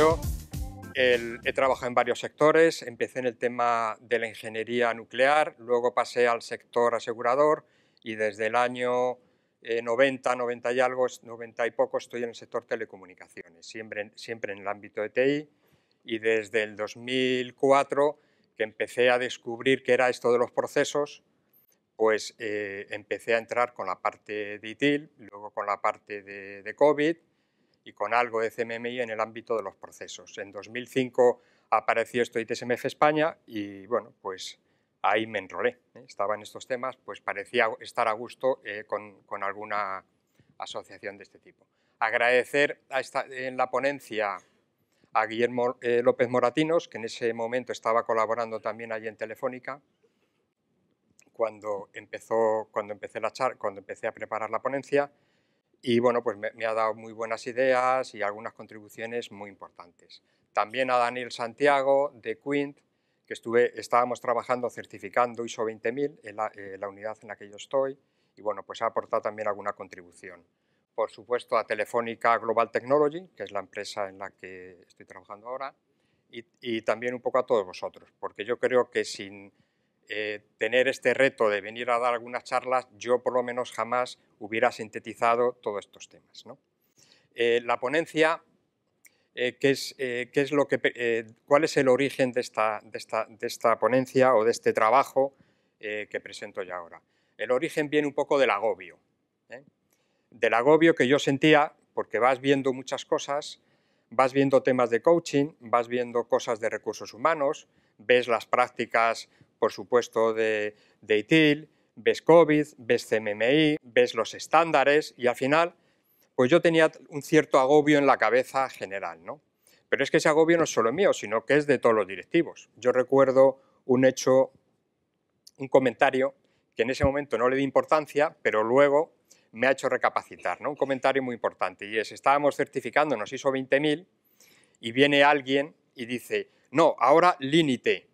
Yo he trabajado en varios sectores, empecé en el tema de la ingeniería nuclear, luego pasé al sector asegurador y desde el año 90, eh, 90 y algo, 90 y poco estoy en el sector telecomunicaciones, siempre en, siempre en el ámbito de TI y desde el 2004 que empecé a descubrir qué era esto de los procesos, pues eh, empecé a entrar con la parte de ITIL, luego con la parte de, de COVID, y con algo de CMMI en el ámbito de los procesos. En 2005 apareció esto ITSMF España y bueno, pues ahí me enrolé. ¿eh? Estaba en estos temas, pues parecía estar a gusto eh, con, alguna asociación de este tipo. Agradecer en la ponencia a Guillermo eh, López Moratinos, que en ese momento estaba colaborando también allí en Telefónica, cuando, empezó, cuando, empecé cuando empecé a preparar la ponencia, y bueno, pues me, ha dado muy buenas ideas y algunas contribuciones muy importantes. También a Daniel Santiago de Quint, que estuve, estábamos trabajando certificando ISO 20000 en eh, la, unidad en la que yo estoy y bueno, pues ha aportado también alguna contribución. Por supuesto a Telefónica Global Technology, que es la empresa en la que estoy trabajando ahora, y, y también un poco a todos vosotros, porque yo creo que sin eh, tener este reto de venir a dar algunas charlas, yo por lo menos jamás hubiera sintetizado todos estos temas. Eh, la ponencia, eh, ¿qué es, qué es lo que, ¿cuál es el origen de esta, de, esta, de esta, ponencia o de este trabajo que presento ya ahora? El origen viene un poco del agobio, del agobio que yo sentía porque vas viendo muchas cosas, vas viendo temas de coaching, vas viendo cosas de recursos humanos, ves las prácticas por supuesto, de, de ITIL, ves COVID, ves CMMI, ves los estándares y al final, pues yo tenía un cierto agobio en la cabeza general, ¿no? Pero es que ese agobio no es solo mío, sino que es de todos los directivos. Yo recuerdo un hecho, un comentario que en ese momento no le di importancia, pero luego me ha hecho recapacitar, ¿no? Un comentario muy importante y es, estábamos certificando, nos hizo 20.000 y viene alguien y dice, no, ahora límite,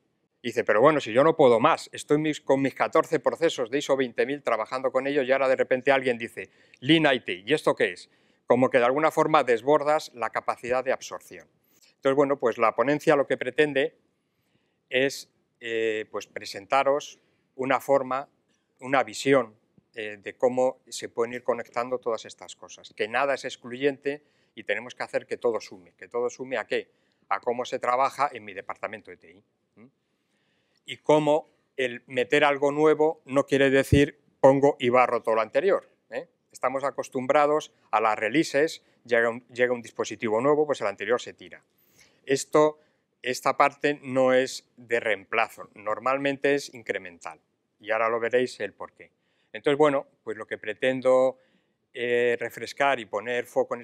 dice, pero bueno, si yo no puedo más, estoy con mis 14 procesos de ISO 20000 trabajando con ellos y ahora de repente alguien dice, Lean IT, ¿y esto qué es? Como que de alguna forma desbordas la capacidad de absorción. Entonces, bueno, pues la ponencia lo que pretende es eh, pues presentaros una forma, una visión eh, de cómo se pueden ir conectando todas estas cosas, que nada es excluyente y tenemos que hacer que todo sume. ¿Que todo sume a qué? A cómo se trabaja en mi departamento de TI y cómo el meter algo nuevo no quiere decir pongo y barro todo lo anterior. ¿eh? Estamos acostumbrados a las releases, llega un, dispositivo nuevo, pues el anterior se tira. Esto, esta parte no es de reemplazo, normalmente es incremental. Y ahora lo veréis el por qué. Entonces, bueno, pues lo que pretendo eh, refrescar y poner foco en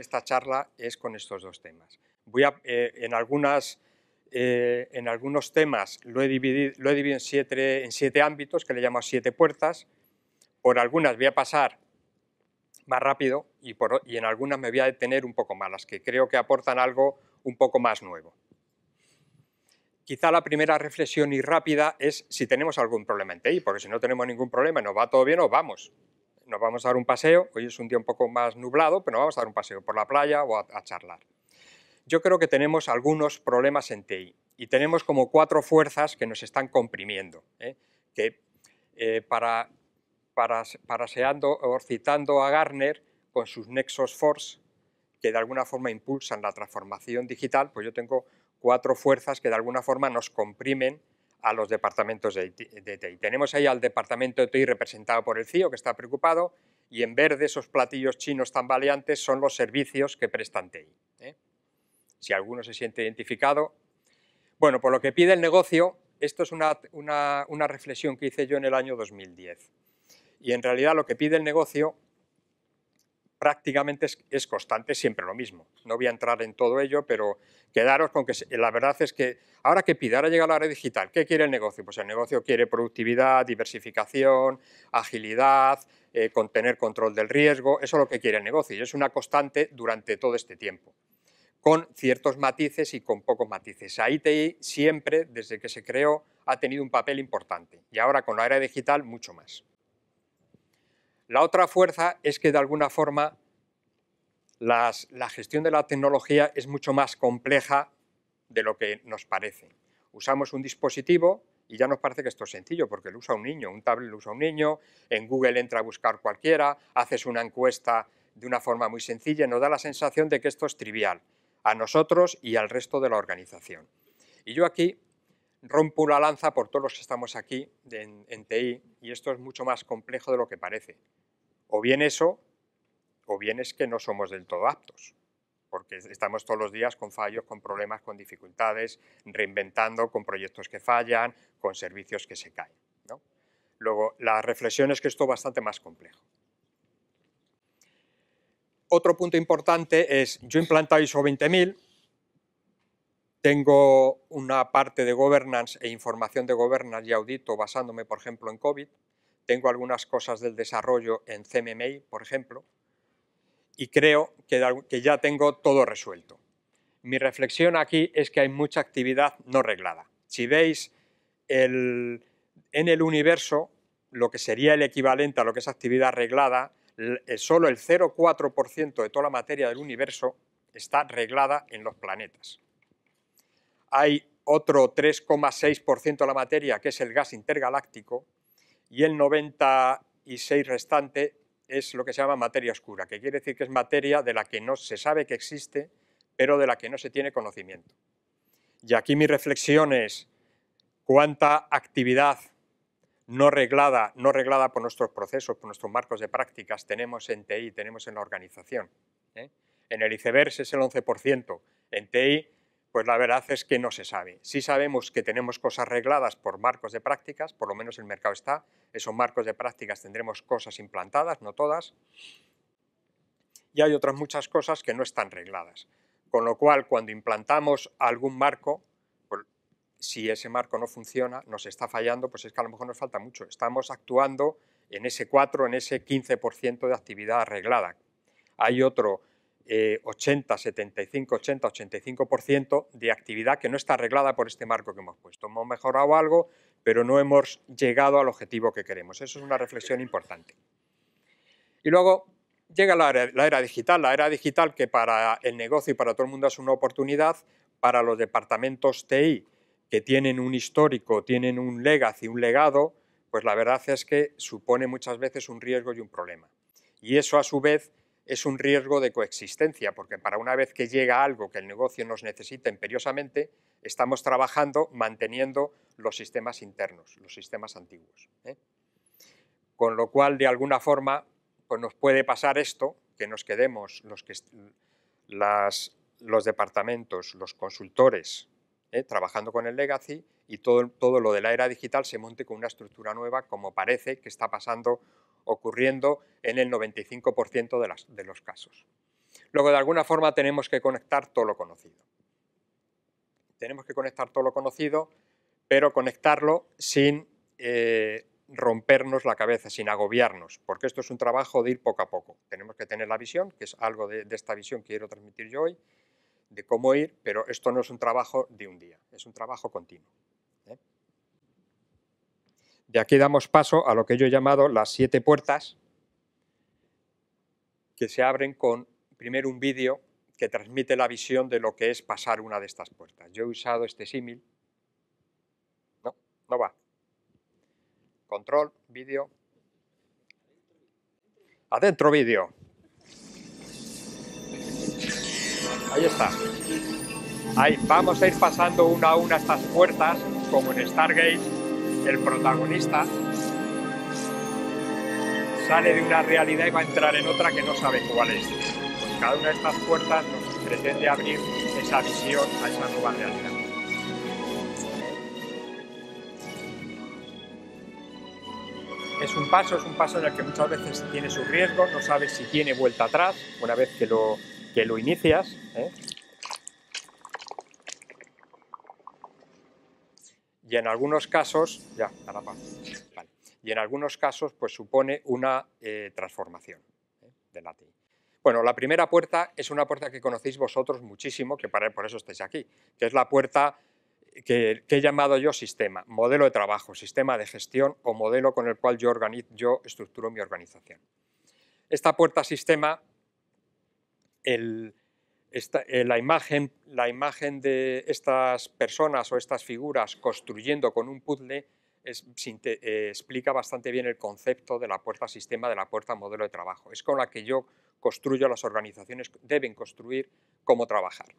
esta, charla es con estos dos temas. Voy a, eh, en algunas eh, en algunos temas lo he dividido, en, siete, ámbitos, que le llamo siete puertas. Por algunas voy a pasar más rápido y, en algunas me voy a detener un poco más, las que creo que aportan algo un poco más nuevo. Quizá la primera reflexión y rápida es si tenemos algún problema en TI, porque si no tenemos ningún problema nos va todo bien, o vamos. Nos vamos a dar un paseo, hoy es un día un poco más nublado, pero vamos a dar un paseo por la playa o a charlar yo creo que tenemos algunos problemas en TI y tenemos como cuatro fuerzas que nos están comprimiendo, ¿eh? que eh, para, para, paraseando o citando a Garner con sus nexos force, que de alguna forma impulsan la transformación digital, pues yo tengo cuatro fuerzas que de alguna forma nos comprimen a los departamentos de, TI. Tenemos ahí al departamento de TI representado por el CIO, que está preocupado, y en verde esos platillos chinos tan valiantes son los servicios que prestan TI si alguno se siente identificado. Bueno, por lo que pide el negocio, esto es una, reflexión que hice yo en el año 2010. Y en realidad lo que pide el negocio prácticamente es, constante, siempre lo mismo. No voy a entrar en todo ello, pero quedaros con que la verdad es que ahora que pide, ahora llega la red digital, ¿qué quiere el negocio? Pues el negocio quiere productividad, diversificación, agilidad, eh, contener control del riesgo, eso es lo que quiere el negocio y es una constante durante todo este tiempo con ciertos matices y con pocos matices. ITI siempre, desde que se creó, ha tenido un papel importante y ahora con la era digital mucho más. La otra fuerza es que de alguna forma la gestión de la tecnología es mucho más compleja de lo que nos parece. Usamos un dispositivo y ya nos parece que esto es sencillo porque lo usa un niño, un tablet lo usa un niño, en Google entra a buscar cualquiera, haces una encuesta de una forma muy sencilla y nos da la sensación de que esto es trivial a nosotros y al resto de la organización. Y yo aquí rompo una lanza por todos los que estamos aquí en, TI y esto es mucho más complejo de lo que parece. O bien eso, o bien es que no somos del todo aptos, porque estamos todos los días con fallos, con problemas, con dificultades, reinventando, con proyectos que fallan, con servicios que se caen. Luego, la reflexión es que esto es bastante más complejo otro punto importante es, yo he implantado ISO 20000, tengo una parte de governance e información de governance y audito basándome, por ejemplo, en COVID. Tengo algunas cosas del desarrollo en CMMI, por ejemplo. Y creo que, ya tengo todo resuelto. Mi reflexión aquí es que hay mucha actividad no reglada. Si veis en el universo, lo que sería el equivalente a lo que es actividad reglada eh, solo el 0,4% de toda la materia del universo está reglada en los planetas. Hay otro 3,6% de la materia que es el gas intergaláctico y el 96 restante es lo que se llama materia oscura, que quiere decir que es materia de la que no se sabe que existe, pero de la que no se tiene conocimiento. Y aquí mi reflexión es cuánta actividad no reglada, no reglada por nuestros procesos, por nuestros marcos de prácticas, tenemos en TI, tenemos en la organización. ¿eh? En el iceberg es el 11%, en TI pues la verdad es que no se sabe. Sí sabemos que tenemos cosas regladas por marcos de prácticas, por lo menos el mercado está, esos marcos de prácticas tendremos cosas implantadas, no todas, y hay otras muchas cosas que no están regladas. Con lo cual, cuando implantamos algún marco, si ese marco no funciona, nos está fallando, pues es que a lo mejor nos falta mucho. Estamos actuando en ese 4, en ese 15% de actividad arreglada. Hay otro 80, 75, 80, 85% de actividad que no está arreglada por este marco que hemos puesto. Hemos mejorado algo, pero no hemos llegado al objetivo que queremos. Eso es una reflexión importante. Y luego llega la era digital, la era digital que para el negocio y para todo el mundo es una oportunidad, para los departamentos TI que tienen un histórico, tienen un legacy, un legado, pues la verdad es que supone muchas veces un riesgo y un problema. Y eso a su vez es un riesgo de coexistencia, porque para una vez que llega algo que el negocio nos necesita imperiosamente, estamos trabajando manteniendo los sistemas internos, los sistemas antiguos. ¿eh? Con lo cual, de alguna forma, pues nos puede pasar esto, que nos quedemos los, que, los departamentos, los consultores, ¿eh? trabajando con el legacy y todo, todo lo de la era digital se monte con una estructura nueva, como parece que está pasando, ocurriendo en el 95% de, de los casos. Luego, de alguna forma, tenemos que conectar todo lo conocido. Tenemos que conectar todo lo conocido, pero conectarlo sin eh, rompernos la cabeza, sin agobiarnos, porque esto es un trabajo de ir poco a poco. Tenemos que tener la visión, que es algo de, de esta visión que quiero transmitir yo hoy, de cómo ir, pero esto no es un trabajo de un día, es un trabajo continuo. ¿eh? De aquí damos paso a lo que yo he llamado las siete puertas que se abren con primero un vídeo que transmite la visión de lo que es pasar una de estas puertas. Yo he usado este símil. No, no va. Control, vídeo. Adentro vídeo. Ahí está. Ahí vamos a ir pasando una a una estas puertas, como en Stargate, el protagonista sale de una realidad y va a entrar en otra que no sabe cuál es. Pues cada una de estas puertas nos pretende abrir esa visión a esa nueva realidad. Es un paso, es un paso en el que muchas veces tiene su riesgo, no sabe si tiene vuelta atrás, una vez que lo que lo inicias, ¿eh? y en algunos casos, ya, y en algunos casos pues supone una eh, transformación ¿eh? de la Bueno, la primera puerta es una puerta que conocéis vosotros muchísimo, que para, por eso estáis aquí, que es la puerta que, he llamado yo sistema, modelo de trabajo, sistema de gestión o modelo con el cual yo, yo estructuro mi organización. Esta puerta sistema eh, la, imagen, la imagen de estas personas o estas figuras construyendo con un puzzle eh, explica bastante bien el concepto de la puerta sistema, de la puerta modelo de trabajo. Es con la que yo construyo, las organizaciones deben construir cómo trabajar.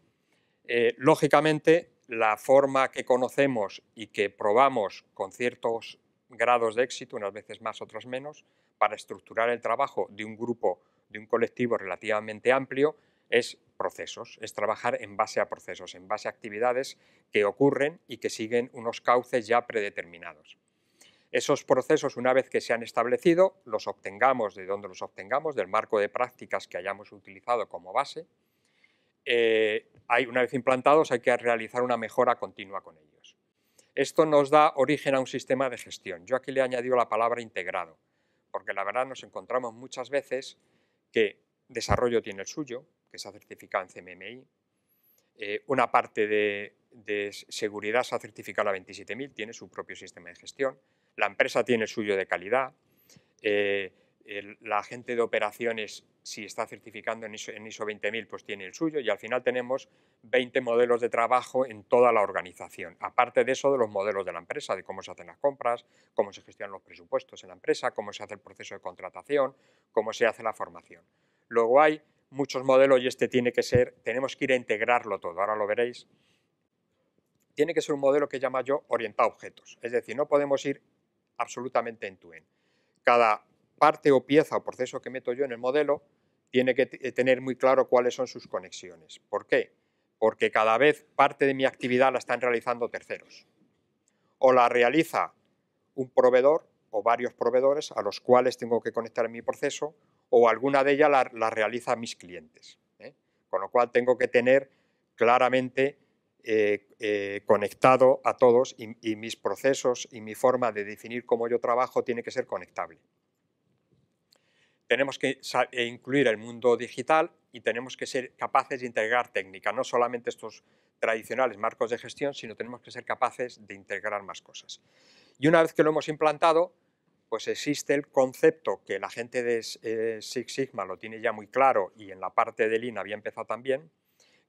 Eh, lógicamente, la forma que conocemos y que probamos con ciertos grados de éxito, unas veces más, otras menos, para estructurar el trabajo de un grupo de un colectivo relativamente amplio es procesos, es trabajar en base a procesos, en base a actividades que ocurren y que siguen unos cauces ya predeterminados. Esos procesos, una vez que se han establecido, los obtengamos de donde los obtengamos, del marco de prácticas que hayamos utilizado como base. Eh, hay, una vez implantados, hay que realizar una mejora continua con ellos. Esto nos da origen a un sistema de gestión. Yo aquí le he añadido la palabra integrado, porque la verdad nos encontramos muchas veces que desarrollo tiene el suyo, que se ha certificado en CMMI, eh, una parte de, seguridad se ha certificado la 27.000, tiene su propio sistema de gestión, la empresa tiene el suyo de calidad, eh, la gente de operaciones, si está certificando en ISO, 20000, pues tiene el suyo y al final tenemos 20 modelos de trabajo en toda la organización. Aparte de eso, de los modelos de la empresa, de cómo se hacen las compras, cómo se gestionan los presupuestos en la empresa, cómo se hace el proceso de contratación, cómo se hace la formación. Luego hay muchos modelos y este tiene que ser, tenemos que ir a integrarlo todo, ahora lo veréis. Tiene que ser un modelo que llama yo orientado a objetos, es decir, no podemos ir absolutamente en tu en. Cada parte o pieza o proceso que meto yo en el modelo tiene que tener muy claro cuáles son sus conexiones. ¿Por qué? Porque cada vez parte de mi actividad la están realizando terceros. O la realiza un proveedor o varios proveedores a los cuales tengo que conectar en mi proceso o alguna de ellas la, realiza mis clientes. ¿eh? Con lo cual tengo que tener claramente eh, eh, conectado a todos y mis procesos y mi forma de definir cómo yo trabajo tiene que ser conectable tenemos que eh, incluir el mundo digital y tenemos que ser capaces de integrar técnica, no solamente estos tradicionales marcos de gestión, sino tenemos que ser capaces de integrar más cosas. Y una vez que lo hemos implantado, pues existe el concepto que la gente de eh, Six Sigma lo tiene ya muy claro y en la parte de Lean había empezado también,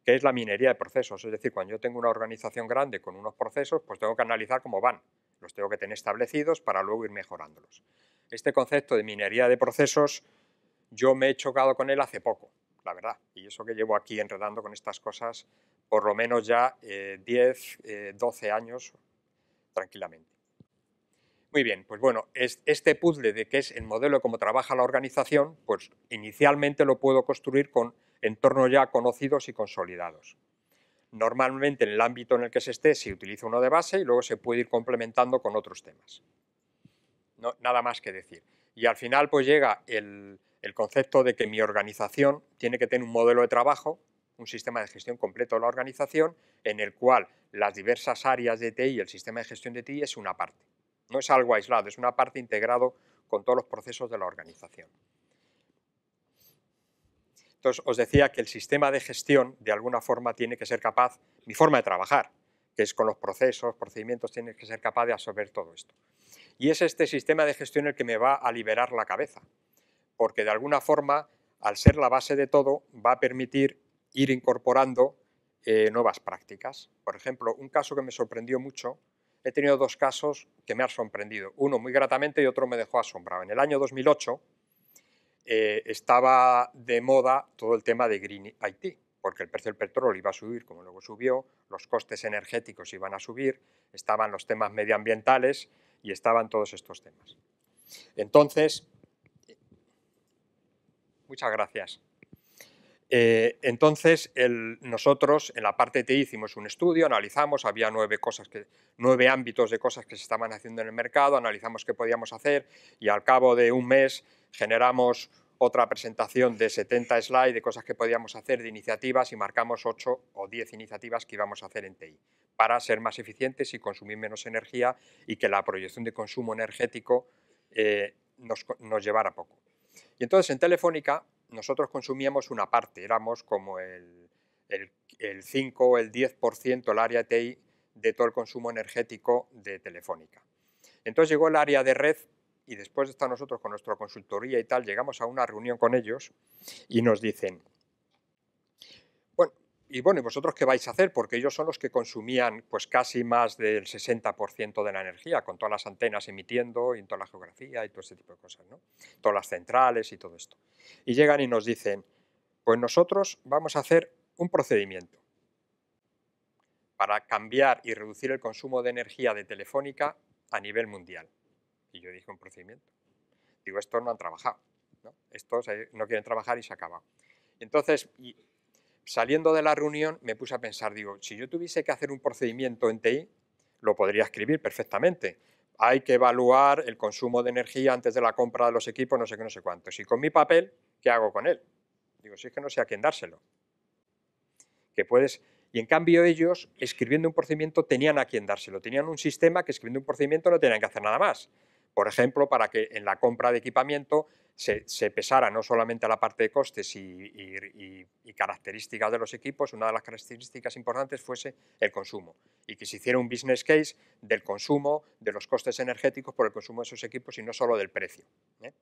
que es la minería de procesos. Es decir, cuando yo tengo una organización grande con unos procesos, pues tengo que analizar cómo van. Los tengo que tener establecidos para luego ir mejorándolos este concepto de minería de procesos, yo me he chocado con él hace poco, la verdad. Y eso que llevo aquí enredando con estas cosas por lo menos ya 10, eh, 12 eh, años tranquilamente. Muy bien, pues bueno, este puzzle de qué es el modelo de cómo trabaja la organización, pues inicialmente lo puedo construir con entornos ya conocidos y consolidados. Normalmente en el ámbito en el que se esté se utiliza uno de base y luego se puede ir complementando con otros temas nada más que decir. Y al final pues llega el, concepto de que mi organización tiene que tener un modelo de trabajo, un sistema de gestión completo de la organización, en el cual las diversas áreas de TI y el sistema de gestión de TI es una parte. No es algo aislado, es una parte integrado con todos los procesos de la organización. Entonces, os decía que el sistema de gestión, de alguna forma, tiene que ser capaz, mi forma de trabajar, que es con los procesos, procedimientos, tiene que ser capaz de absorber todo esto. Y es este sistema de gestión el que me va a liberar la cabeza, porque de alguna forma, al ser la base de todo, va a permitir ir incorporando eh, nuevas prácticas. Por ejemplo, un caso que me sorprendió mucho, he tenido dos casos que me han sorprendido, uno muy gratamente y otro me dejó asombrado. En el año 2008 eh, estaba de moda todo el tema de Green IT, porque el precio del petróleo iba a subir como luego subió, los costes energéticos iban a subir, estaban los temas medioambientales y estaban todos estos temas. Entonces, muchas gracias. Eh, entonces, nosotros en la parte T hicimos un estudio, analizamos, había nueve, cosas que, nueve ámbitos de cosas que se estaban haciendo en el mercado, analizamos qué podíamos hacer y al cabo de un mes generamos otra presentación de 70 slides de cosas que podíamos hacer, de iniciativas, y marcamos 8 o 10 iniciativas que íbamos a hacer en TI para ser más eficientes y consumir menos energía y que la proyección de consumo energético eh, nos, nos llevara poco. Y entonces en Telefónica nosotros consumíamos una parte, éramos como el, 5 o el 10% el área TI de todo el consumo energético de Telefónica. Entonces llegó el área de red y después de estar nosotros con nuestra consultoría y tal, llegamos a una reunión con ellos y nos dicen, bueno, y bueno, vosotros qué vais a hacer? Porque ellos son los que consumían pues casi más del 60% de la energía, con todas las antenas emitiendo y en toda la geografía y todo ese tipo de cosas, ¿no? Todas las centrales y todo esto. Y llegan y nos dicen, pues nosotros vamos a hacer un procedimiento para cambiar y reducir el consumo de energía de Telefónica a nivel mundial. Y yo dije un procedimiento. Digo, estos no han trabajado, estos no quieren trabajar y se acaba. Entonces, saliendo de la reunión me puse a pensar, digo, si yo tuviese que hacer un procedimiento en TI, lo podría escribir perfectamente. Hay que evaluar el consumo de energía antes de la compra de los equipos, no sé qué, no sé cuánto, Y con mi papel, ¿qué hago con él? Digo, si es que no sé a quién dárselo. Que puedes... Y en cambio ellos, escribiendo un procedimiento, tenían a quién dárselo. Tenían un sistema que escribiendo un procedimiento no tenían que hacer nada más. Por ejemplo, para que en la compra de equipamiento se, pesara no solamente la parte de costes y, características de los equipos, una de las características importantes fuese el consumo y que se hiciera un business case del consumo, de los costes energéticos por el consumo de esos equipos y no solo del precio. ¿eh?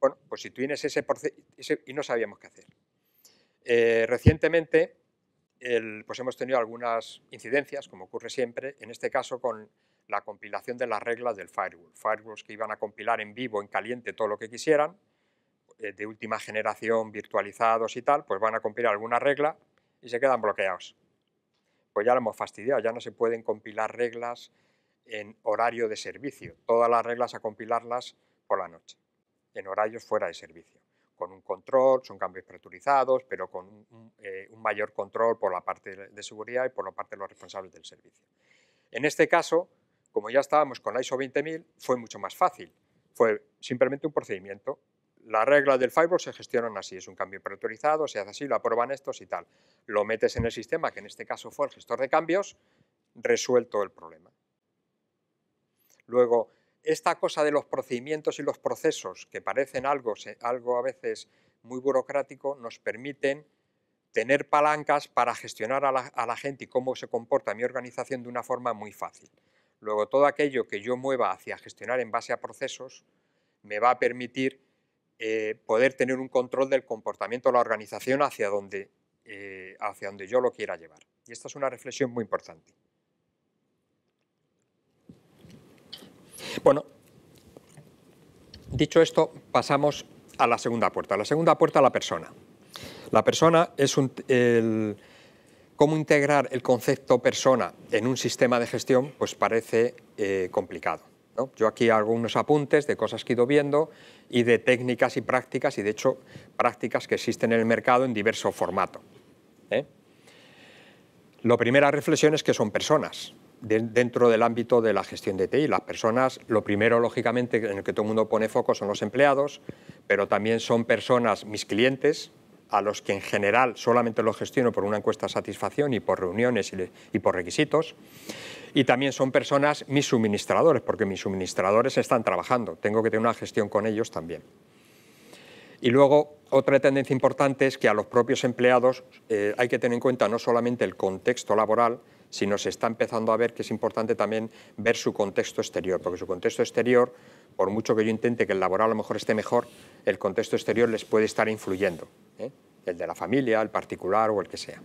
Bueno, pues si tú tienes ese, porcentaje y no sabíamos qué hacer. Eh, recientemente, pues hemos tenido algunas incidencias, como ocurre siempre, en este caso con la compilación de las reglas del firewall. Firewalls que iban a compilar en vivo, en caliente, todo lo que quisieran, eh, de última generación, virtualizados y tal, pues van a compilar alguna regla y se quedan bloqueados. Pues ya lo hemos fastidiado, ya no se pueden compilar reglas en horario de servicio. Todas las reglas a compilarlas por la noche, en horarios fuera de servicio. Con un control, son cambios preturizados, pero con eh, un mayor control por la parte de seguridad y por la parte de los responsables del servicio. En este caso, como ya estábamos con la ISO 20000, fue mucho más fácil. Fue simplemente un procedimiento. Las regla del firewall se gestionan así, es un cambio priorizado, se hace así, lo aprueban estos y tal. Lo metes en el sistema, que en este caso fue el gestor de cambios, resuelto el problema. Luego, esta cosa de los procedimientos y los procesos, que parecen algo, algo a veces muy burocrático, nos permiten tener palancas para gestionar a la gente y cómo se comporta mi organización de una forma muy fácil. Luego, todo aquello que yo mueva hacia gestionar en base a procesos me va a permitir eh, poder tener un control del comportamiento de la organización hacia donde, eh, hacia donde yo lo quiera llevar. Y esta es una reflexión muy importante. Bueno, dicho esto, pasamos a la segunda puerta. La segunda puerta, la persona. La persona es un... El, cómo integrar el concepto persona en un sistema de gestión pues parece eh, complicado. Yo aquí hago unos apuntes de cosas que he ido viendo y de técnicas y prácticas, y de hecho prácticas que existen en el mercado en diverso formato. ¿eh? La primera reflexión es que son personas dentro del ámbito de la gestión de TI. Las personas, lo primero, lógicamente, en el que todo el mundo pone foco son los empleados, pero también son personas mis clientes, a los que en general solamente los gestiono por una encuesta de satisfacción y por reuniones y, por requisitos. Y también son personas mis suministradores, porque mis suministradores están trabajando. Tengo que tener una gestión con ellos también. Y luego, otra tendencia importante es que a los propios empleados eh, hay que tener en cuenta no solamente el contexto laboral, sino se está empezando a ver que es importante también ver su contexto exterior, porque su contexto exterior por mucho que yo intente que el laboral a lo mejor esté mejor, el contexto exterior les puede estar influyendo, ¿eh? el de la familia, el particular o el que sea.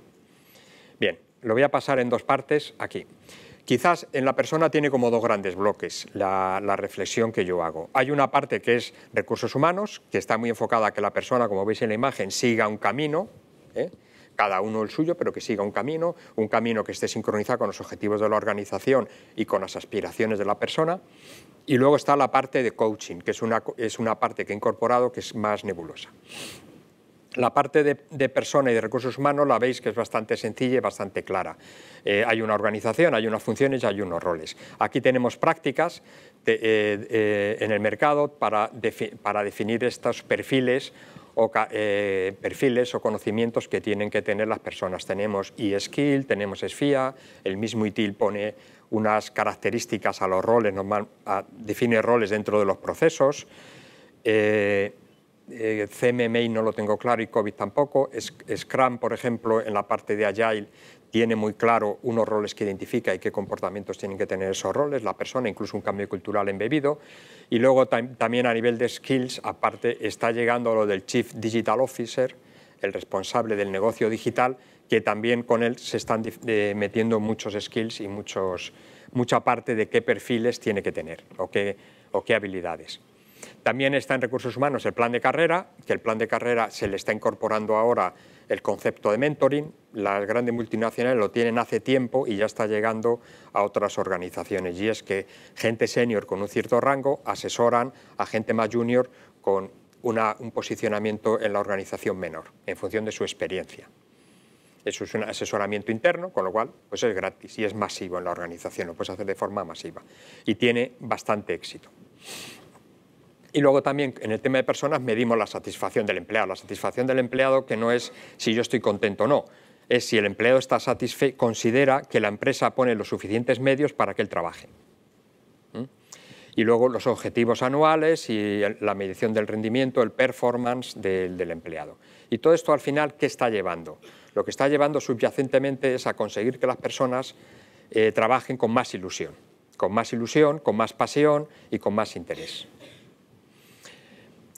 Bien, lo voy a pasar en dos partes aquí. Quizás en la persona tiene como dos grandes bloques la, reflexión que yo hago. Hay una parte que es recursos humanos, que está muy enfocada a que la persona, como veis en la imagen, siga un camino, ¿eh? cada uno el suyo, pero que siga un camino, un camino que esté sincronizado con los objetivos de la organización y con las aspiraciones de la persona. Y luego está la parte de coaching, que es una, es una parte que he incorporado que es más nebulosa. La parte de, persona y de recursos humanos la veis que es bastante sencilla y bastante clara. Eh, hay una organización, hay unas funciones y hay unos roles. Aquí tenemos prácticas eh, eh, en el mercado para, para definir estos perfiles o eh, perfiles o conocimientos que tienen que tener las personas. Tenemos eSkill, tenemos SFIA, el mismo ITIL pone unas características a los roles, normal, define roles dentro de los procesos. Eh, eh CMMI no lo tengo claro y COVID tampoco. Scrum, por ejemplo, en la parte de Agile tiene muy claro unos roles que identifica y qué comportamientos tienen que tener esos roles, la persona, incluso un cambio cultural embebido. Y luego también a nivel de skills, aparte, está llegando lo del Chief Digital Officer, el responsable del negocio digital, que también con él se están metiendo muchos skills y muchos, mucha parte de qué perfiles tiene que tener o qué, o qué habilidades. También está en recursos humanos el plan de carrera, que el plan de carrera se le está incorporando ahora el concepto de mentoring, las grandes multinacionales lo tienen hace tiempo y ya está llegando a otras organizaciones. Y es que gente senior con un cierto rango asesoran a gente más junior con un posicionamiento en la organización menor, en función de su experiencia. Eso es un asesoramiento interno, con lo cual pues es gratis y es masivo en la organización, lo puedes hacer de forma masiva. Y tiene bastante éxito. Y luego también en el tema de personas medimos la satisfacción del empleado. La satisfacción del empleado que no es si yo estoy contento o no, es si el empleado considera que la empresa pone los suficientes medios para que él trabaje. ¿Mm? Y luego los objetivos anuales y la medición del rendimiento, el performance del, empleado. Y todo esto al final, ¿qué está llevando? Lo que está llevando subyacentemente es a conseguir que las personas eh, trabajen con más ilusión, con más ilusión, con más pasión y con más interés.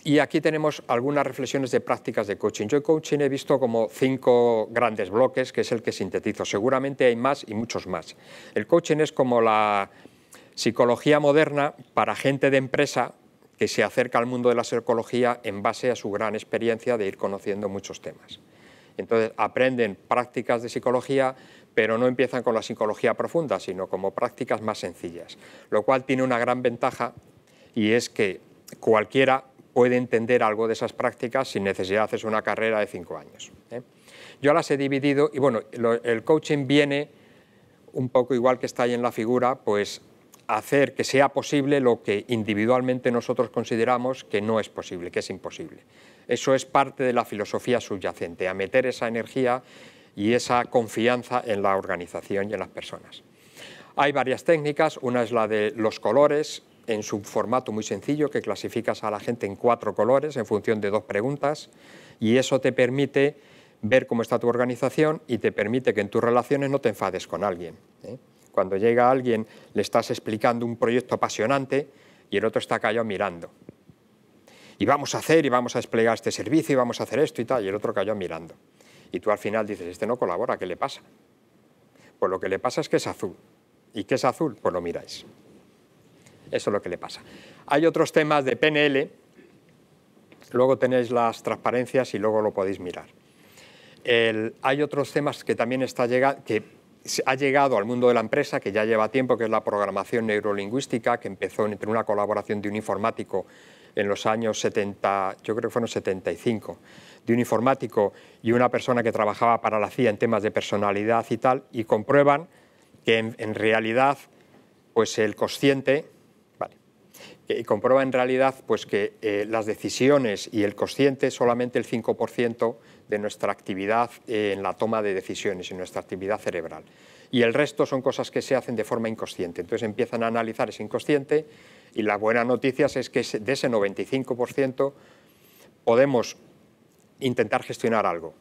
Y aquí tenemos algunas reflexiones de prácticas de coaching. Yo en coaching he visto como cinco grandes bloques, que es el que sintetizo. Seguramente hay más y muchos más. El coaching es como la psicología moderna para gente de empresa que se acerca al mundo de la psicología en base a su gran experiencia de ir conociendo muchos temas. Entonces aprenden prácticas de psicología, pero no empiezan con la psicología profunda, sino como prácticas más sencillas, lo cual tiene una gran ventaja y es que cualquiera puede entender algo de esas prácticas sin necesidad de hacer una carrera de cinco años. ¿eh? Yo las he dividido y bueno, el coaching viene un poco igual que está ahí en la figura, pues hacer que sea posible lo que individualmente nosotros consideramos que no es posible, que es imposible. Eso es parte de la filosofía subyacente, a meter esa energía y esa confianza en la organización y en las personas. Hay varias técnicas, una es la de los colores, en su formato muy sencillo, que clasificas a la gente en cuatro colores en función de dos preguntas, y eso te permite ver cómo está tu organización y te permite que en tus relaciones no te enfades con alguien. ¿eh? Cuando llega alguien, le estás explicando un proyecto apasionante y el otro está callado mirando. Y vamos a hacer, y vamos a desplegar este servicio, y vamos a hacer esto y tal, y el otro callado mirando. Y tú al final dices, este no colabora, ¿qué le pasa? Pues lo que le pasa es que es azul. ¿Y qué es azul? Pues lo miráis. Eso es lo que le pasa. Hay otros temas de PNL, luego tenéis las transparencias y luego lo podéis mirar. hay otros temas que también está que ha llegado al mundo de la empresa, que ya lleva tiempo, que es la programación neurolingüística, que empezó entre una colaboración de un informático en los años 70, yo creo que fueron 75, de un informático y una persona que trabajaba para la CIA en temas de personalidad y tal, y comprueban que en, en realidad pues el consciente y comprueba en realidad pues, que eh, las decisiones y el consciente solamente el 5% de nuestra actividad eh, en la toma de decisiones, y nuestra actividad cerebral. Y el resto son cosas que se hacen de forma inconsciente. Entonces empiezan a analizar ese inconsciente y la buena noticia es que de ese 95% podemos intentar gestionar algo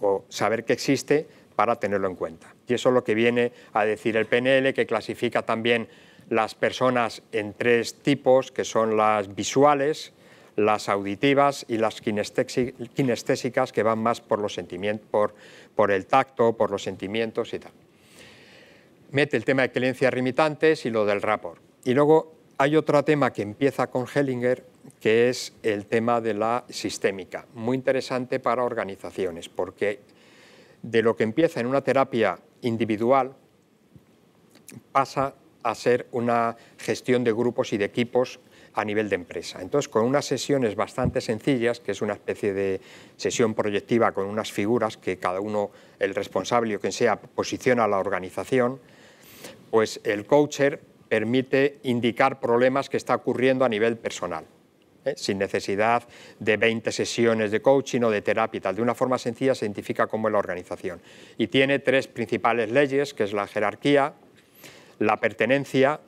o saber que existe para tenerlo en cuenta. Y eso es lo que viene a decir el PNL, que clasifica también las personas en tres tipos, que son las visuales, las auditivas y las kinestésicas, que van más por, los sentimientos, por, el tacto, por los sentimientos y tal. Mete el tema de creencias limitantes y lo del rapport. Y luego hay otro tema que empieza con Hellinger, que es el tema de la sistémica, muy interesante para organizaciones, porque de lo que empieza en una terapia individual pasa a ser una gestión de grupos y de equipos a nivel de empresa. Entonces, con unas sesiones bastante sencillas, que es una especie de sesión proyectiva con unas figuras que cada uno, el responsable o quien sea, posiciona a la organización, pues el coacher permite indicar problemas que está ocurriendo a nivel personal. ¿eh? sin necesidad de 20 sesiones de coaching o de terapia y tal. De una forma sencilla se identifica cómo es la organización. Y tiene tres principales leyes, que es la jerarquía, la pertenencia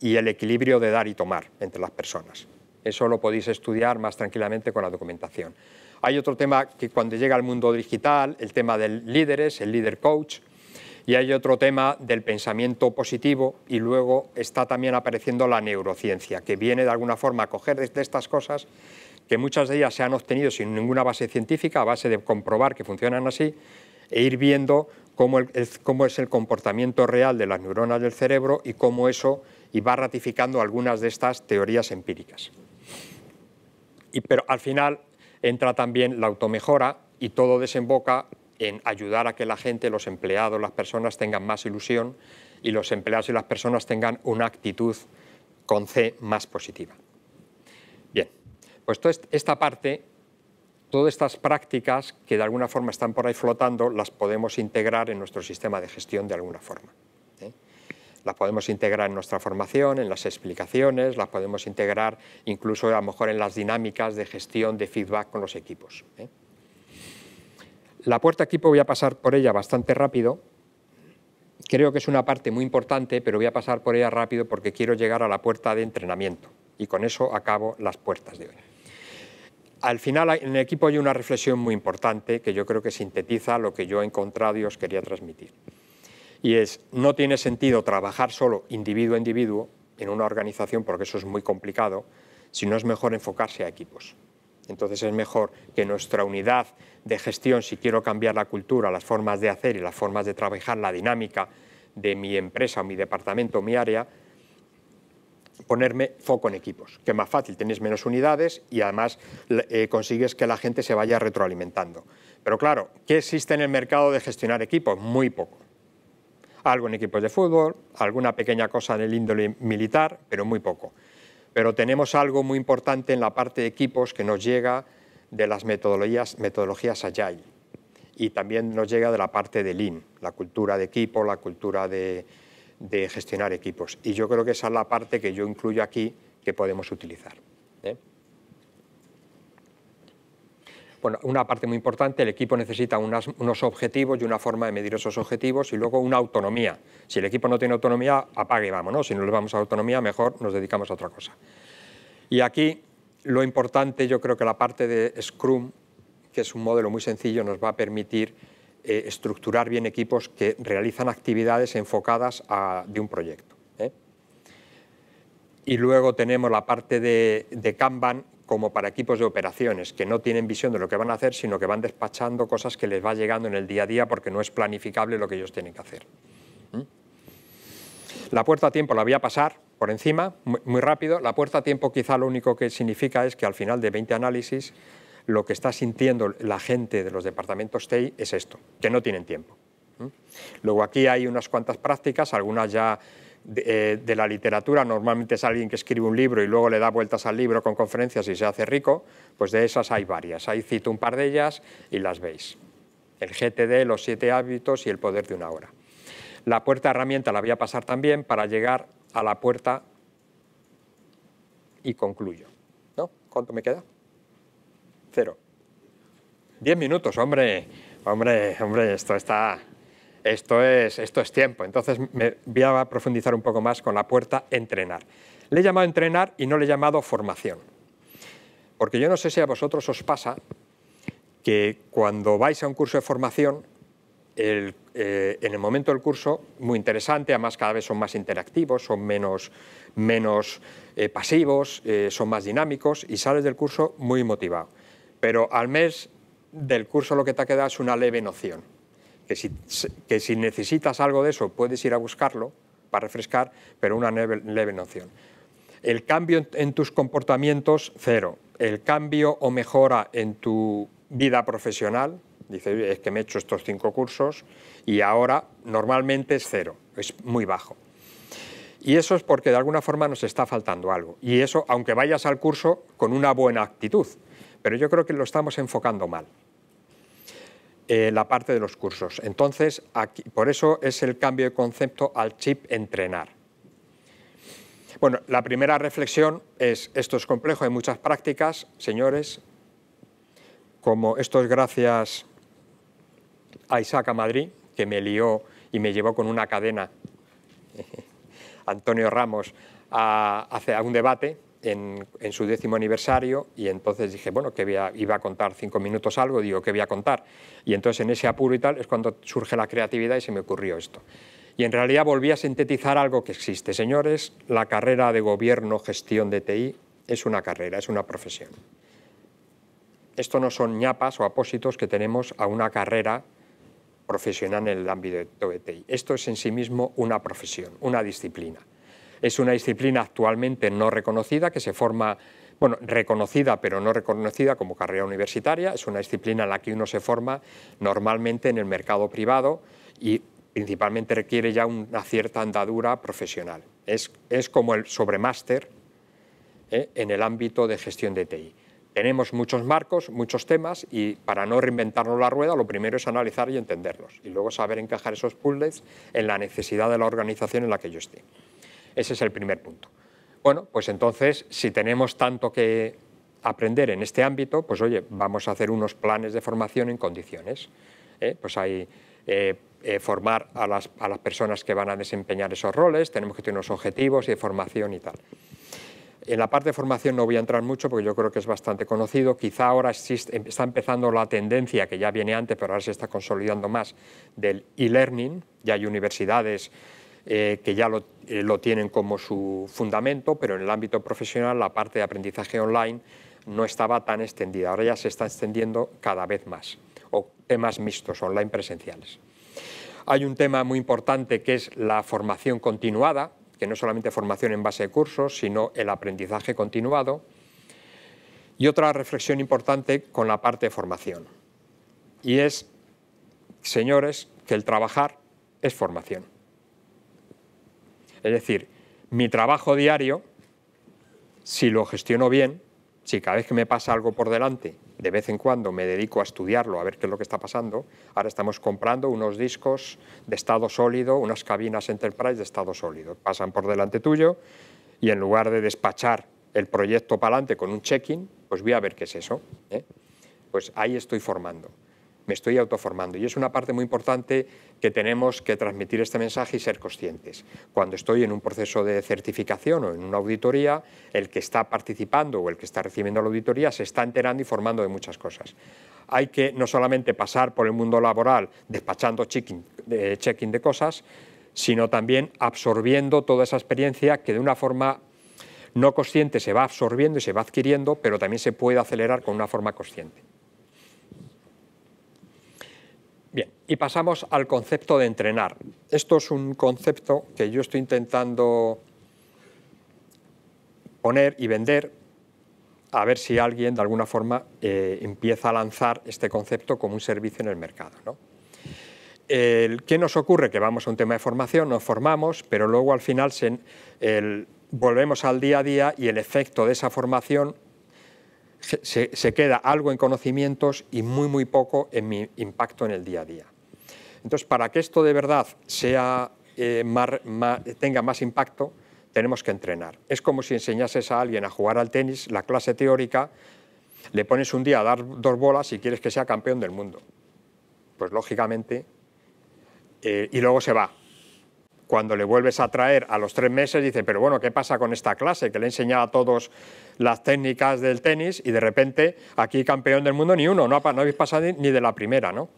y el equilibrio de dar y tomar entre las personas. Eso lo podéis estudiar más tranquilamente con la documentación. Hay otro tema que cuando llega al mundo digital, el tema del líderes, el líder coach, y hay otro tema del pensamiento positivo y luego está también apareciendo la neurociencia, que viene de alguna forma a coger de estas cosas que muchas de ellas se han obtenido sin ninguna base científica, a base de comprobar que funcionan así, e ir viendo cómo, es el comportamiento real de las neuronas del cerebro y cómo eso y va ratificando algunas de estas teorías empíricas. Y, pero al final entra también la automejora y todo desemboca en ayudar a que la gente, los empleados, las personas tengan más ilusión y los empleados y las personas tengan una actitud con C más positiva. Bien, pues esta parte todas estas prácticas que de alguna forma están por ahí flotando las podemos integrar en nuestro sistema de gestión de alguna forma. ¿eh? Las podemos integrar en nuestra formación, en las explicaciones, las podemos integrar incluso a lo mejor en las dinámicas de gestión de feedback con los equipos. ¿eh? La puerta equipo voy a pasar por ella bastante rápido. Creo que es una parte muy importante, pero voy a pasar por ella rápido porque quiero llegar a la puerta de entrenamiento. Y con eso acabo las puertas de hoy al final en el equipo hay una reflexión muy importante que yo creo que sintetiza lo que yo he encontrado y os quería transmitir. Y es, no tiene sentido trabajar solo individuo a individuo en una organización porque eso es muy complicado, sino es mejor enfocarse a equipos. Entonces es mejor que nuestra unidad de gestión, si quiero cambiar la cultura, las formas de hacer y las formas de trabajar, la dinámica de mi empresa, mi departamento, mi área, ponerme foco en equipos, que es más fácil, tenéis menos unidades y además eh, consigues que la gente se vaya retroalimentando. Pero claro, ¿qué existe en el mercado de gestionar equipos? Muy poco. Algo en equipos de fútbol, alguna pequeña cosa en el índole militar, pero muy poco. Pero tenemos algo muy importante en la parte de equipos que nos llega de las metodologías, metodologías Agile y también nos llega de la parte de Lean, la cultura de equipo, la cultura de, de gestionar equipos. Y yo creo que esa es la parte que yo incluyo aquí que podemos utilizar. ¿eh? Bueno, una parte muy importante, el equipo necesita unos objetivos y una forma de medir esos objetivos y luego una autonomía. Si el equipo no tiene autonomía, apague y vámonos. Si no le vamos a autonomía, mejor nos dedicamos a otra cosa. Y aquí lo importante, yo creo que la parte de Scrum, que es un modelo muy sencillo, nos va a permitir eh, estructurar bien equipos que realizan actividades enfocadas a, de un proyecto. ¿eh? Y luego tenemos la parte de, Kanban como para equipos de operaciones que no tienen visión de lo que van a hacer, sino que van despachando cosas que les va llegando en el día a día porque no es planificable lo que ellos tienen que hacer. La puerta a tiempo la voy a pasar por encima, muy, muy rápido. La puerta a tiempo quizá lo único que significa es que al final de 20 análisis lo que está sintiendo la gente de los departamentos TEI es esto, que no tienen tiempo. Luego aquí hay unas cuantas prácticas, algunas ya eh, de, la literatura, normalmente es alguien que escribe un libro y luego le da vueltas al libro con conferencias y se hace rico, pues de esas hay varias. Ahí cito un par de ellas y las veis. El GTD, los siete hábitos y el poder de una hora. La puerta herramienta la voy a pasar también para llegar a la puerta y concluyo. ¿No? ¿Cuánto me queda? Cero. Diez minutos, hombre, hombre, hombre, esto está... Esto es, esto es tiempo, entonces me voy a profundizar un poco más con la puerta entrenar. Le he llamado entrenar y no le he llamado formación. Porque yo no sé si a vosotros os pasa que cuando vais a un curso de formación, eh, en el momento del curso, muy interesante, además cada vez son más interactivos, son menos, menos eh, pasivos, eh, son más dinámicos y sales del curso muy motivado pero al mes del curso lo que te ha quedado es una leve noción, que si, necesitas algo de eso puedes ir a buscarlo para refrescar, pero una leve, leve noción. El cambio en tus comportamientos, cero. El cambio o mejora en tu vida profesional, dice, es que me he hecho estos cinco cursos y ahora normalmente es cero, es muy bajo. Y eso es porque de alguna forma nos está faltando algo. Y eso, aunque vayas al curso con una buena actitud, pero yo creo que lo estamos enfocando mal. Eh, la parte de los cursos. Entonces, por eso es el cambio de concepto al chip entrenar. Bueno, la primera reflexión es, esto es complejo, hay muchas prácticas, señores, como esto es gracias a Isaac a Madrid, que me lió y me llevó con una cadena, Antonio Ramos, a, a un debate, en, su décimo aniversario y entonces dije, bueno, que iba a contar cinco minutos algo, digo, ¿qué voy a contar? Y entonces en ese apuro y tal es cuando surge la creatividad y se me ocurrió esto. Y en realidad volví a sintetizar algo que existe. Señores, la carrera de gobierno, gestión de TI es una carrera, es una profesión. Esto no son ñapas o apósitos que tenemos a una carrera profesional en el ámbito de TI. Esto es en sí mismo una profesión, una disciplina. Es una disciplina actualmente no reconocida que se forma bueno, reconocida pero no reconocida como carrera universitaria, es una disciplina en la que uno se forma normalmente en el mercado privado y principalmente requiere ya una cierta andadura profesional. Es, como el sobremáster ¿eh? en el ámbito de gestión de TI. Tenemos muchos marcos, muchos temas y para no reinventarnos la rueda lo primero es analizar y entenderlos y luego saber encajar esos puzzles en la necesidad de la organización en la que yo esté. Ese es el primer punto. Bueno, pues entonces, si tenemos tanto que aprender en este ámbito, pues oye, vamos a hacer unos planes de formación en condiciones. ¿eh? Pues hay eh, eh, formar a las, personas que van a desempeñar esos roles, tenemos que tener unos objetivos de formación y tal. En la parte de formación no voy a entrar mucho porque yo creo que es bastante conocido. Quizá ahora em, está empezando la tendencia que ya viene antes, pero ahora se está consolidando más del e-learning. Ya hay universidades eh, que ya lo, eh, lo tienen como su fundamento, pero en el ámbito profesional la parte de aprendizaje online no estaba tan extendida. Ahora ya se está extendiendo cada vez más, o temas mixtos, online presenciales. Hay un tema muy importante que es la formación continuada, que no solamente formación en base de cursos, sino el aprendizaje continuado. Y otra reflexión importante con la parte de formación. Y es, señores, que el trabajar es formación. Es decir, mi trabajo diario, si lo gestiono bien, si cada vez que me pasa algo por delante, de vez en cuando me dedico a estudiarlo, a ver qué es lo que está pasando, ahora estamos comprando unos discos de estado sólido, unas cabinas Enterprise de estado sólido. Pasan por delante tuyo y en lugar de despachar el proyecto para adelante con un check-in, pues voy a ver qué es eso. ¿eh? Pues ahí estoy formando me estoy autoformando. Y es una parte muy importante que tenemos que transmitir este mensaje y ser conscientes. Cuando estoy en un proceso de certificación o en una auditoría, el que está participando o el que está recibiendo la auditoría se está enterando y formando de muchas cosas. Hay que no solamente pasar por el mundo laboral despachando checking eh, de cosas, sino también absorbiendo toda esa experiencia que de una forma no consciente se va absorbiendo y se va adquiriendo, pero también se puede acelerar con una forma consciente. y pasamos al concepto de entrenar. Esto es un concepto que yo estoy intentando poner y vender a ver si alguien de alguna forma eh, empieza a lanzar este concepto como un servicio en el mercado. ¿Qué nos ocurre? Que vamos a un tema de formación, nos formamos, pero luego al final se, volvemos al día a día y el efecto de esa formación se, se, queda algo en conocimientos y muy, muy poco en mi impacto en el día a día. Entonces, para que esto de verdad eh, tenga más impacto, tenemos que entrenar. Es como si enseñases a alguien a jugar al tenis, la clase teórica, le pones un día a dar dos bolas y quieres que sea campeón del mundo. Pues lógicamente, eh, y luego se va. Cuando le vuelves a traer a los tres meses, dice, pero bueno, ¿qué pasa con esta clase? Que le he enseñado a todos las técnicas del tenis y de repente aquí campeón del mundo ni uno, no habéis pasado ni de la primera, ¿no?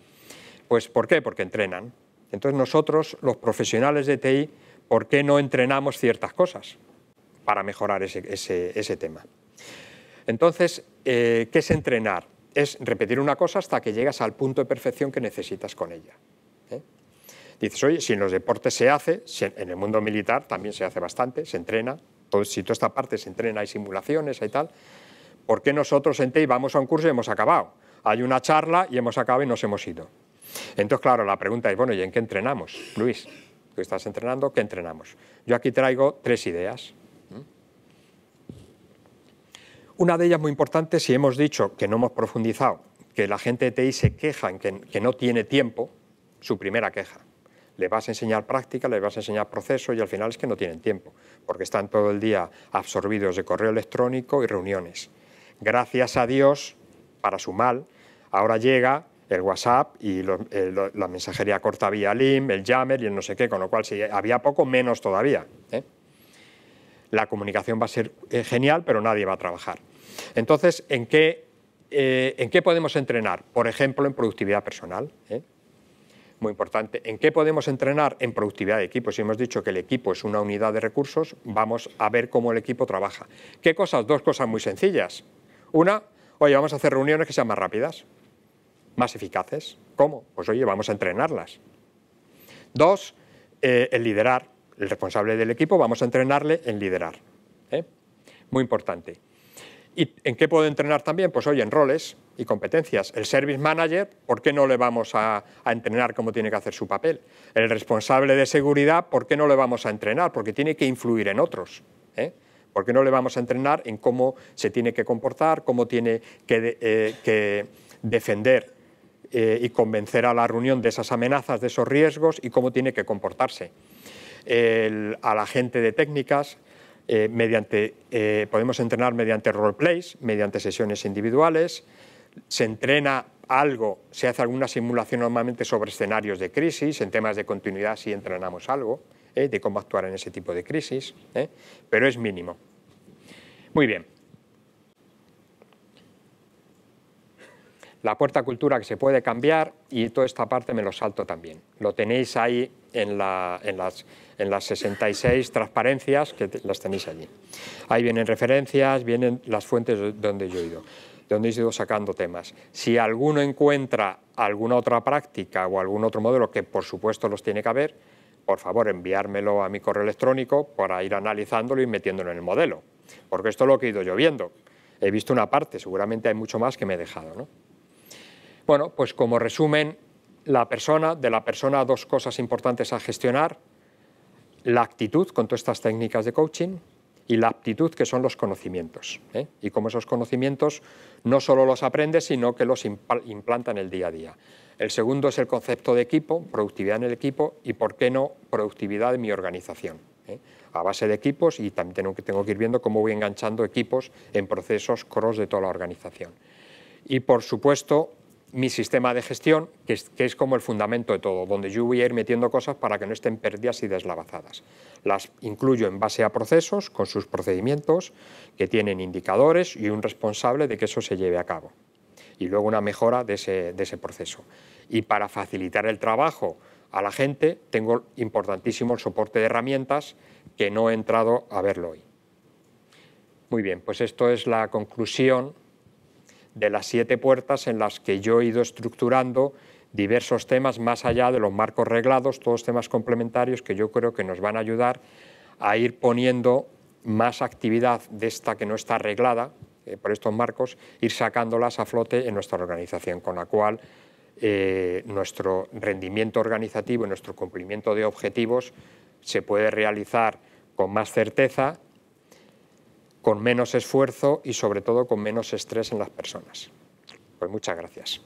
Pues ¿por qué? Porque entrenan. Entonces nosotros, los profesionales de TI, ¿por qué no entrenamos ciertas cosas para mejorar ese, tema? Entonces, eh, ¿qué es entrenar? Es repetir una cosa hasta que llegas al punto de perfección que necesitas con ella. ¿eh? Dices, oye, si en los deportes se hace, en el mundo militar también se hace bastante, se entrena, si toda esta parte se entrena, hay simulaciones, y tal, ¿por qué nosotros en TI vamos a un curso y hemos acabado? Hay una charla y hemos acabado y nos hemos ido. Entonces, claro, la pregunta es, bueno, ¿y en qué entrenamos, Luis? Tú estás entrenando, ¿qué entrenamos? Yo aquí traigo tres ideas. Una de ellas muy importante, si hemos dicho que no hemos profundizado, que la gente de TI se queja en que, que no tiene tiempo, su primera queja. Le vas a enseñar práctica, le vas a enseñar proceso y al final es que no tienen tiempo, porque están todo el día absorbidos de correo electrónico y reuniones. Gracias a Dios, para su mal, ahora llega el WhatsApp y la mensajería corta vía LIM, el Jammer y el no sé qué, con lo cual si había poco, menos todavía. ¿eh? La comunicación va a ser eh, genial, pero nadie va a trabajar. Entonces, ¿en qué, eh, ¿en qué podemos entrenar? Por ejemplo, en productividad personal. Muy importante. ¿En qué podemos entrenar? En productividad de equipo. Si hemos dicho que el equipo es una unidad de recursos, vamos a ver cómo el equipo trabaja. ¿Qué cosas? Dos cosas muy sencillas. Una, oye, vamos a hacer reuniones que sean más rápidas más eficaces. ¿Cómo? Pues oye, vamos a entrenarlas. Dos, eh, el liderar. El responsable del equipo, vamos a entrenarle en liderar. ¿eh? Muy importante. ¿Y en qué puedo entrenar también? Pues oye, en roles y competencias. El service manager, ¿por qué no le vamos a, entrenar cómo tiene que hacer su papel? El responsable de seguridad, ¿por qué no le vamos a entrenar? Porque tiene que influir en otros. ¿eh? ¿Por qué no le vamos a entrenar en cómo se tiene que comportar, cómo tiene que, que defender eh, y convencer a la reunión de esas amenazas, de esos riesgos y cómo tiene que comportarse. a la gente de técnicas, eh, mediante, eh, podemos entrenar mediante roleplays, mediante sesiones individuales, se entrena algo, se hace alguna simulación normalmente sobre escenarios de crisis, en temas de continuidad si entrenamos algo, de cómo actuar en ese tipo de crisis, pero es mínimo. Muy bien. la puerta cultura que se puede cambiar y toda esta parte me lo salto también. Lo tenéis ahí en, las, en las 66 transparencias que las tenéis allí. Ahí vienen referencias, vienen las fuentes donde yo he ido, donde he ido sacando temas. Si alguno encuentra alguna otra práctica o algún otro modelo, que por supuesto los tiene que haber, por favor enviármelo a mi correo electrónico para ir analizándolo y metiéndolo en el modelo. Porque esto es lo que he ido yo viendo. He visto una parte, seguramente hay mucho más que me he dejado. ¿no? Bueno, pues como resumen, la persona, de la persona dos cosas importantes a gestionar, la actitud con todas estas técnicas de coaching y la aptitud que son los conocimientos. ¿eh? Y como esos conocimientos no solo los aprendes, sino que los implanta en el día a día. El segundo es el concepto de equipo, productividad en el equipo y, por qué no, productividad en mi organización. ¿eh? A base de equipos y también tengo que ir viendo cómo voy enganchando equipos en procesos cross de toda la organización. Y, por supuesto, mi sistema de gestión, que es, como el fundamento de todo, donde yo voy a ir metiendo cosas para que no estén perdidas y deslavazadas. Las incluyo en base a procesos, con sus procedimientos, que tienen indicadores y un responsable de que eso se lleve a cabo. Y luego una mejora de ese proceso. Y para facilitar el trabajo a la gente, tengo importantísimo el soporte de herramientas que no he entrado a verlo hoy. Muy bien, pues esto es la conclusión de las siete puertas en las que yo he ido estructurando diversos temas más allá de los marcos reglados, todos temas complementarios que yo creo que nos van a ayudar a ir poniendo más actividad de esta que no está reglada eh, por estos marcos, ir sacándolas a flote en nuestra organización, con la cual eh, nuestro rendimiento organizativo y nuestro cumplimiento de objetivos se puede realizar con más certeza con menos esfuerzo y sobre todo con menos estrés en las personas. Pues muchas gracias.